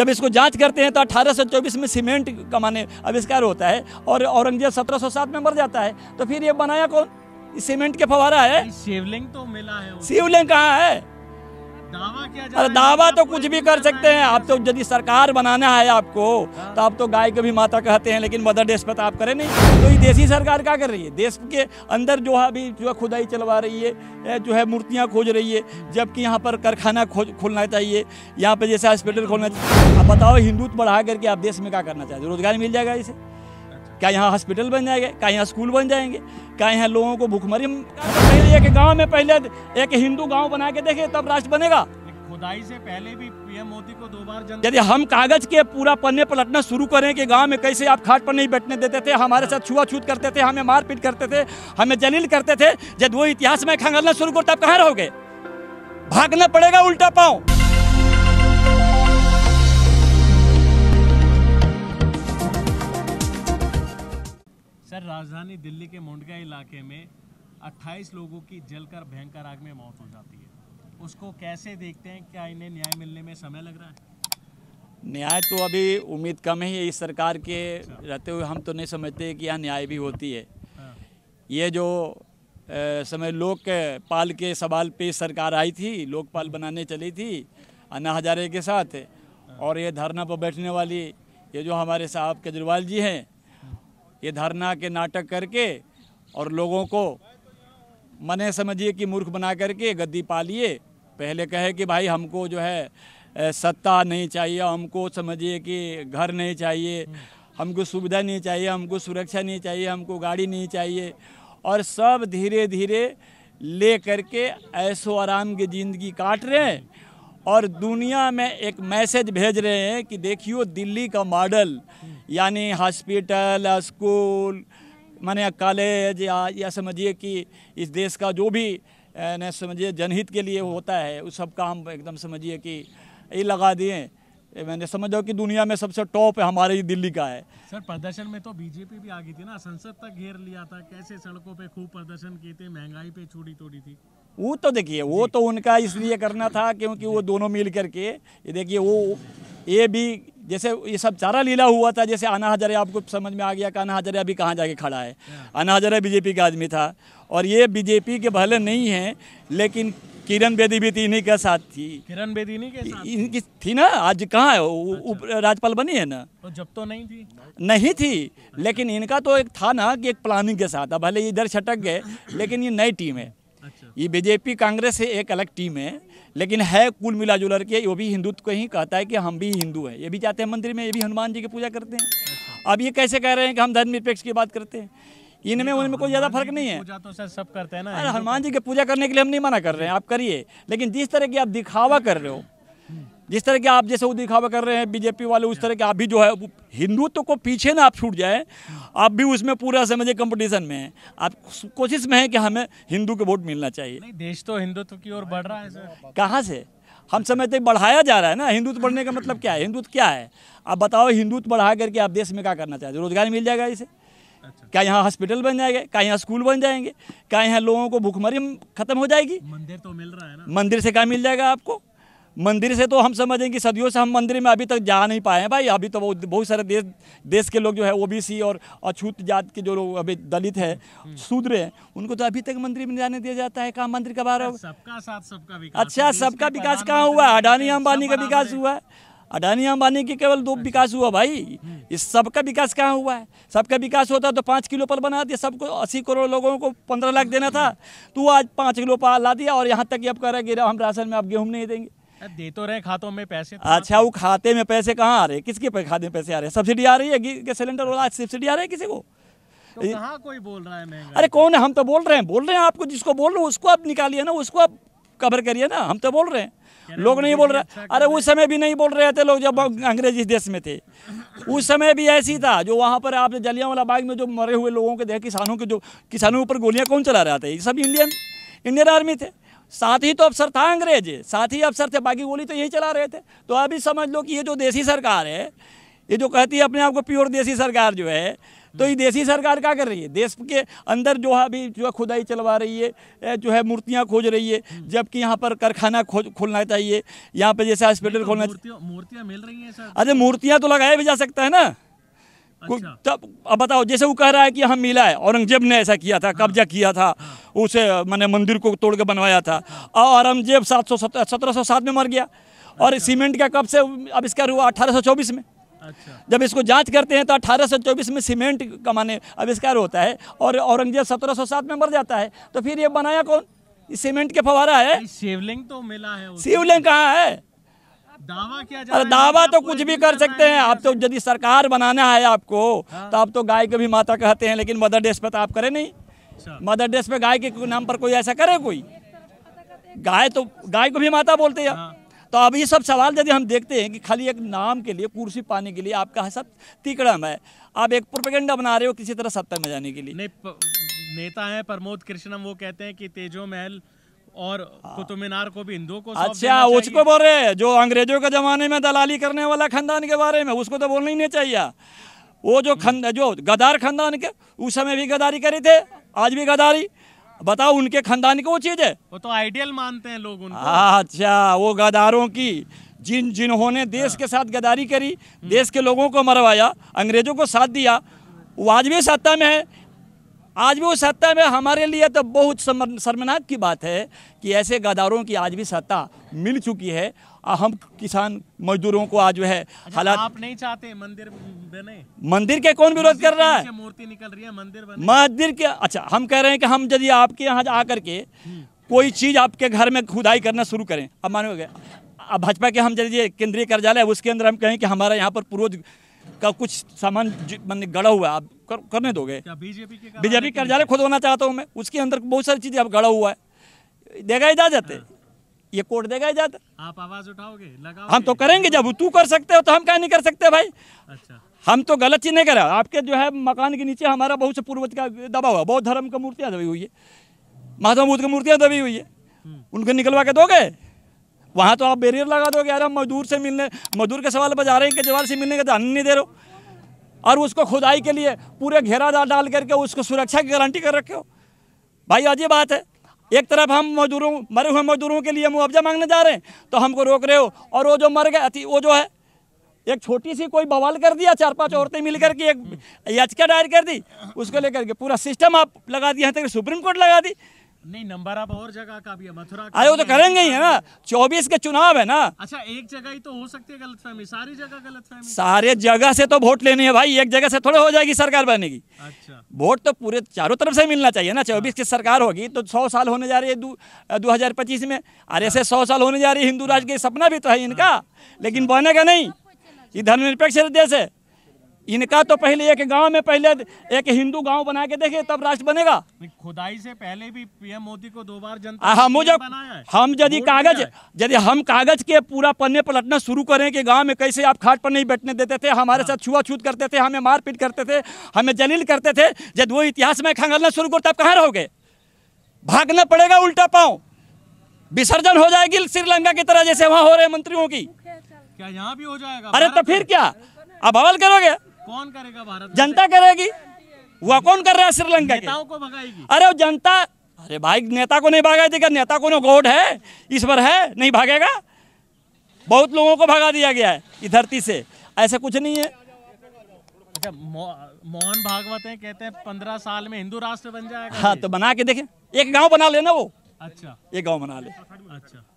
जब इसको जांच करते हैं तो 1824 में सीमेंट का माने आविष्कार होता है और औरंगजेब 1707 में मर जाता है तो फिर ये बनाया कौन सीमेंट के फवारा है शिवलिंग तो मिला है शिवलिंग कहाँ है दावा क्या अरे दावा तो कुछ भी कर सकते हैं आप तो यदि सरकार बनाना है आपको हाँ। तो आप तो गाय को भी माता कहते हैं लेकिन मदर डेस्ट पर तो आप करें नहीं तो ये देसी सरकार क्या कर रही है देश के अंदर जो है अभी जो है खुदाई चलवा रही है जो है मूर्तियाँ खोज रही है जबकि यहाँ पर कारखाना खोलना चाहिए यहाँ पर जैसे हॉस्पिटल खोलना चाहिए आप बताओ हिंदुत्व बढ़ा करके आप देश में क्या करना चाहते रोजगार मिल जाएगा इसे क्या यहाँ हॉस्पिटल बन जाएंगे क्या यहाँ स्कूल बन जाएंगे क्या यहाँ लोगों को भूखमरी पहले एक गांव में पहले एक हिंदू गांव बना के देखे तब राष्ट्र बनेगा खुदाई से पहले भी पीएम मोदी को दो बार यदि हम कागज के पूरा पन्ने पलटना शुरू करें कि गांव में कैसे आप खाट पर नहीं बैठने देते थे हमारे साथ छुआछूत करते थे हमें मारपीट करते थे हमें जलील करते थे जब वो इतिहास में खंगालना शुरू कर तब कहाँ रहोगे भागना पड़ेगा उल्टा पाँव इधर राजधानी दिल्ली के मुंडगा इलाके में 28 लोगों की जलकर भयंकर आग में मौत हो जाती है उसको कैसे देखते हैं क्या इन्हें न्याय मिलने में समय लग रहा है न्याय तो अभी उम्मीद कम है इस सरकार के अच्छा। रहते हुए हम तो नहीं समझते कि यहाँ न्याय भी होती है हाँ। ये जो समय लोकपाल के सवाल पे सरकार आई थी लोकपाल हम्म। बनाने चली थी अन्ना हजारे के साथ हाँ। और ये धरना पर बैठने वाली ये जो हमारे साहब केजरीवाल जी हैं ये धरना के नाटक करके और लोगों को मने समझिए कि मूर्ख बना करके गद्दी पालिए पहले कहे कि भाई हमको जो है सत्ता नहीं चाहिए हमको समझिए कि घर नहीं चाहिए हमको सुविधा नहीं चाहिए हमको सुरक्षा नहीं चाहिए हमको गाड़ी नहीं चाहिए और सब धीरे धीरे ले करके ऐसो आराम की ज़िंदगी काट रहे हैं और दुनिया में एक मैसेज भेज रहे हैं कि देखियो दिल्ली का मॉडल यानी हॉस्पिटल स्कूल माने कॉलेज या या समझिए कि इस देश का जो भी न समझिए जनहित के लिए होता है उस सब काम एकदम समझिए कि ये लगा दिए मैंने समझ कि दुनिया में सबसे टॉप है हमारे ही दिल्ली का है सर प्रदर्शन में तो बीजेपी भी आ गई थी ना संसद तक घेर लिया था कैसे सड़कों पे खूब प्रदर्शन किए थे महंगाई पे छोड़ी तोड़ी थी वो तो देखिए वो तो उनका इसलिए करना था क्योंकि वो दोनों मिल करके ये देखिए वो ये भी जैसे ये सब चारा लीला हुआ था जैसे आना हजारे आपको समझ में आ गया कि आना हजारे अभी कहाँ जाके खड़ा है आना हाँ। हजारे बीजेपी का आदमी था और ये बीजेपी के भले नहीं है लेकिन किरण बेदी भी थी इन्हीं का साथ थी किरण बेदी नहीं के साथ इनकी थी ना आज कहाँ है अच्छा। राज्यपाल बनी है ना तो जब तो नहीं थी नहीं थी लेकिन इनका तो एक था ना कि एक प्लानिंग के साथ भले इधर छटक गए लेकिन ये नई टीम है ये बीजेपी कांग्रेस से एक अलग टीम है लेकिन है कुल मिला जुलर के वो भी हिंदुत्व को ही कहता है कि हम भी हिंदू हैं ये भी जाते हैं मंदिर में ये भी हनुमान जी की पूजा करते हैं अच्छा। अब ये कैसे कह रहे हैं कि हम धर्म निरपेक्ष की बात करते हैं इनमें उनमें कोई ज़्यादा फर्क नहीं है पूजा तो सर सब करते हैं ना अरे हनुमान जी की पूजा करने के लिए हम नहीं मना कर रहे हैं आप करिए लेकिन जिस तरह की आप दिखावा कर रहे हो जिस तरह के आप जैसे वो दिखावा कर रहे हैं बीजेपी वाले उस तरह के आप भी जो है हिंदुत्व को पीछे ना आप छूट जाए आप भी उसमें पूरा समझे कंपटीशन में है आप कोशिश में है कि हमें हिंदू को वोट मिलना चाहिए देश तो हिंदुत्व की ओर बढ़ रहा है कहाँ से हम समझते बढ़ाया जा रहा है ना हिंदुत्व बढ़ने का मतलब क्या है हिंदुत्व क्या है आप बताओ हिंदुत्व बढ़ा करके आप देश में क्या करना चाहते रोजगार मिल जाएगा इसे अच्छा। क्या यहाँ हॉस्पिटल बन जाएगा क्या यहाँ स्कूल बन जाएंगे क्या यहाँ लोगों को भूखमरी खत्म हो जाएगी मंदिर तो मिल रहा है ना मंदिर से क्या मिल जाएगा आपको मंदिर से तो हम समझें कि सदियों से हम मंदिर में अभी तक जा नहीं पाए हैं भाई अभी तो वो बहुत सारे देश देश के लोग जो है ओबीसी और अछूत जात के जो लोग अभी दलित है शूद्र हैं उनको तो अभी तक मंदिर में जाने दिया जाता है कहाँ मंदिर का बारह सबका साथ सबका विकास अच्छा सबका विकास कहाँ हुआ है अडानी अंबानी का विकास हुआ है अडानी अंबानी के केवल दो अच्छा। विकास हुआ भाई इस सबका विकास कहाँ हुआ है सबका विकास होता तो पाँच किलो पर बना दिया सबको अस्सी करोड़ लोगों को पंद्रह लाख देना था तो आज पाँच किलो पर ला दिया और यहाँ तक ये अब कह रहे कि हम राशन में अब गेहूँ नहीं देंगे दे तो रहे खातों में पैसे तो अच्छा वो खाते में पैसे कहाँ आ रहे हैं किसके खाते में पैसे आ रहे हैं सब्सिडी आ रही है गैस सिलेंडर वाला सब्सिडी आ रही है किसी को तो कहाँ कोई बोल रहा है अरे कौन है हम तो बोल रहे हैं बोल रहे हैं आपको जिसको बोल रहे हो उसको आप निकालिए ना उसको आप कवर करिए ना हम तो बोल रहे हैं लोग नहीं बोल रहे अच्छा अरे उस समय भी नहीं बोल रहे थे लोग जब अच्छा। अंग्रेज इस देश में थे उस समय भी ऐसी था जो वहाँ पर आपने वाला बाग में जो मरे हुए लोगों के देखे किसानों के जो किसानों ऊपर गोलियाँ कौन चला रहा था ये सब इंडियन इंडियन आर्मी थे साथ ही तो अफसर था अंग्रेज साथ ही अफसर थे बाकी गोली तो यही चला रहे थे तो अभी समझ लो कि ये जो देसी सरकार है ये जो कहती है अपने आप को प्योर देसी सरकार जो है तो ये देसी सरकार क्या कर रही है देश के अंदर जो है अभी जो है खुदाई चलवा रही है जो है मूर्तियाँ खोज रही है हम्म। जबकि यहाँ पर कारखाना खोज खोलना चाहिए यहाँ पर जैसे हॉस्पिटल तो खोलना मूर्तियाँ मिल रही हैं अरे मूर्तियाँ तो लगाया भी जा सकता है ना अच्छा। तब अब बताओ जैसे वो कह रहा है कि हम मिला है औरंगजेब ने ऐसा किया था कब्जा हाँ। किया था हाँ। उसे मैंने मंदिर को तोड़ के बनवाया था हाँ। और औरंगजेब सात सौ सत्रह सौ सात में मर गया और अच्छा। सीमेंट का कब से आविष्कार हुआ अठारह सौ चौबीस में अच्छा। जब इसको जांच करते हैं तो अठारह सौ चौबीस में सीमेंट का माने आविष्कार होता है और औरंगजेब सात में मर जाता है तो फिर ये बनाया कौन सीमेंट के फवारा है शिवलिंग तो मिला है शिवलिंग कहाँ है दावा अरे दावा तो कुछ भी कर सकते हैं आप तो यदि सरकार बनाना है आपको हाँ। तो आप तो गाय को भी माता कहते हैं लेकिन मदर डेस पे तो आप करें नहीं अच्छा। मदर डेस पे गाय के नाम पर कोई ऐसा करे कोई गाय तो गाय को भी माता बोलते हैं हाँ। तो अब ये सब सवाल यदि हम देखते हैं कि खाली एक नाम के लिए कुर्सी पाने के लिए आपका सब तिकड़म है आप एक प्रोपेगेंडा बना रहे हो किसी तरह सत्ता में जाने के लिए नेता है प्रमोद कृष्णम वो कहते हैं कि तेजो महल और कुतुब मीनार को भी हिंदुओं को अच्छा उसको बोल रहे जो अंग्रेजों के जमाने में दलाली करने वाला खानदान के बारे में उसको तो बोलना ही नहीं चाहिए वो जो खंद जो गदार खानदान के उस समय भी गदारी करे थे आज भी गदारी बताओ उनके खानदान की वो चीज़ है वो तो आइडियल मानते हैं लोग उनको अच्छा वो गदारों की जिन जिन्होंने देश के हाँ। साथ गदारी करी हम्म। देश के लोगों को मरवाया अंग्रेजों को साथ दिया वो आज भी सत्ता में है आज भी वो सत्ता में हमारे लिए तो बहुत शर्मनाक की बात है कि ऐसे गदारों की आज भी सत्ता मिल चुकी है हम किसान मजदूरों को आज जो है अच्छा, हालात आप नहीं चाहते मंदिर बने मंदिर के कौन विरोध कर रहा है मूर्ति निकल रही है मंदिर बने मंदिर के अच्छा हम कह रहे हैं कि हम यदि आपके यहाँ आकर के कोई चीज़ आपके घर में खुदाई करना शुरू करें अब मानो अब भाजपा के हम यदि केंद्रीय कार्यालय उसके अंदर हम कहें कि हमारा यहाँ पर पूर्व का कुछ सामान मैंने गड़ा हुआ है आप कर, करने दोगे बीजेपी के बीजेपी कार्यालय खुद होना चाहता हूँ मैं उसके अंदर बहुत सारी चीज़ें अब गड़ा हुआ है देगा इजाजत है हाँ। ये कोर्ट देगा इजाजत आप आवाज उठाओगे हम तो करेंगे जब तू कर सकते हो तो हम क्या नहीं कर सकते भाई अच्छा हम तो गलत चीज नहीं करा आपके जो है मकान के नीचे हमारा बहुत से पूर्वज का दबा हुआ बहुत धर्म का मूर्तियाँ दबी हुई है महात्मा बुद्ध की मूर्तियाँ दबी हुई है हम्म। उनको निकलवा के दोगे वहाँ तो आप बैरियर लगा दो यार मजदूर से मिलने मजदूर के सवाल पर जा रहे हैं कि जवाब से मिलने का ध्यान तो नहीं दे रहे और उसको खुदाई के लिए पूरे घेरा डाल डाल करके उसको सुरक्षा की गारंटी कर रखे हो भाई आज ये बात है एक तरफ हम मजदूरों मरे हुए मजदूरों के लिए मुआवजा मांगने जा रहे हैं तो हमको रोक रहे हो और वो जो मर गए वो जो है एक छोटी सी कोई बवाल कर दिया चार पांच औरतें मिलकर के एक याचिका दायर कर दी उसको लेकर के पूरा सिस्टम आप लगा दिया यहाँ तक सुप्रीम कोर्ट लगा दी नहीं नंबर आप और जगह का भी है मथुरा अरे हाँ, वो तो करेंगे ही है ना चौबीस के चुनाव है ना अच्छा एक जगह ही तो हो सकती है फहमी सारी जगह फहमी सारे जगह से तो वोट लेनी है भाई एक जगह से थोड़े हो जाएगी सरकार बनेगी अच्छा वोट तो पूरे चारों तरफ से मिलना चाहिए ना चौबीस हाँ। की सरकार होगी तो सौ साल होने जा रही है दो हजार पच्चीस में अरे ऐसे हाँ। सौ साल होने जा रही है हिंदू राज के सपना भी तो है इनका लेकिन बनेगा नहीं ये धर्मनिरपेक्ष देश है इनका तो पहले एक गांव में पहले एक हिंदू गांव बना के देखे तब राष्ट्र बनेगा खुदाई से पहले भी पीएम मोदी को दो बार जनता हम जब हम यदि कागज यदि हम कागज के पूरा पन्ने पलटना शुरू करें कि गांव में कैसे आप खाट पर नहीं बैठने देते थे हमारे साथ हाँ। छुआछूत करते थे हमें मारपीट करते थे हमें जलील करते थे जब वो इतिहास में खंगलना शुरू करते आप कहाँ रहोगे भागना पड़ेगा उल्टा पाँव विसर्जन हो जाएगी श्रीलंका की तरह जैसे वहाँ हो रहे मंत्रियों की क्या यहाँ भी हो जाएगा अरे तो फिर क्या अब अवल करोगे कौन करेगा भारत जनता करेगी वह कौन कर रहा है श्रीलंका को भगाएगी अरे वो जनता अरे भाई नेता को नहीं भगा देगा नेता को ना गोड है ईश्वर है नहीं भागेगा बहुत लोगों को भगा दिया गया है इस धरती से ऐसा कुछ नहीं है अच्छा मोहन भागवत है कहते हैं पंद्रह साल में हिंदू राष्ट्र बन जाएगा हाँ तो बना के देखें एक गांव बना लेना वो अच्छा एक गांव बना ले अच्छा